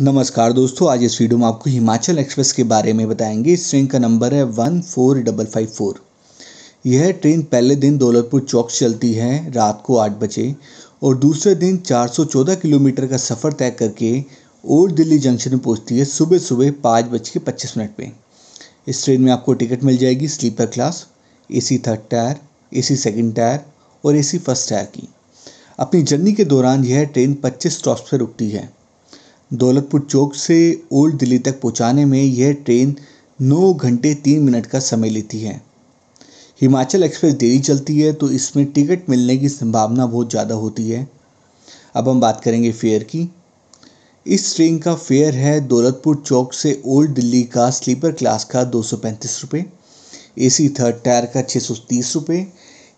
नमस्कार दोस्तों आज इस वीडियो में आपको हिमाचल एक्सप्रेस के बारे में बताएंगे इस ट्रेन का नंबर है one four double five four यह ट्रेन पहले दिन दौलतपुर चौक चलती है रात को आठ बजे और दूसरे दिन चार सौ चौदह किलोमीटर का सफ़र तय करके ओल्ड दिल्ली जंक्शन में पहुँचती है सुबह सुबह पाँच बज के पच्चीस मिनट पर इस ट्रेन में आपको टिकट मिल जाएगी sleeper class A C third tier A C second tier और ए सी फर्स्ट टायर की अपनी जर्नी के दौरान यह ट्रेन पच्चीस स्टॉप्स पर रुकती है दौलतपुर चौक से ओल्ड दिल्ली तक पहुंचाने में यह ट्रेन 9 घंटे 3 मिनट का समय लेती है हिमाचल एक्सप्रेस देरी चलती है तो इसमें टिकट मिलने की संभावना बहुत ज़्यादा होती है अब हम बात करेंगे फेयर की इस ट्रेन का फेयर है दौलतपुर चौक से ओल्ड दिल्ली का स्लीपर क्लास का दो सौ पैंतीस रुपये ए सी थर्ड टायर का छः सौ तीस रुपये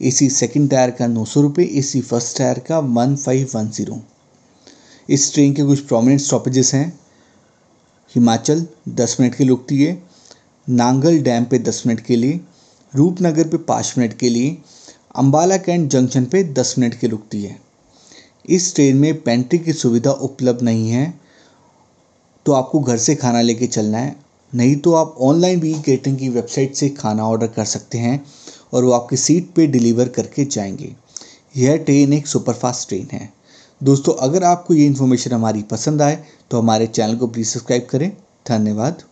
ए सी सेकेंड टायर का नौ सौ रुपये ए सी फर्स्ट टायर का वन फाइव वन ज़ीरो इस ट्रेन के कुछ प्रोमिनेंट स्टॉपेजेस हैं हिमाचल दस मिनट के रुकती है नांगल डैम पे दस मिनट के लिए रूपनगर पे पाँच मिनट के लिए अम्बाला कैंट जंक्शन पे दस मिनट के रुकती है इस ट्रेन में पेंट्री की सुविधा उपलब्ध नहीं है तो आपको घर से खाना लेके चलना है नहीं तो आप ऑनलाइन भी कैटरिंग की वेबसाइट से खाना ऑर्डर कर सकते हैं और वो आपकी सीट पे डिलीवर करके जाएंगे यह ट्रेन एक सुपरफास्ट ट्रेन है दोस्तों अगर आपको ये इन्फॉर्मेशन हमारी पसंद आए तो हमारे चैनल को प्लीज़ सब्सक्राइब करें धन्यवाद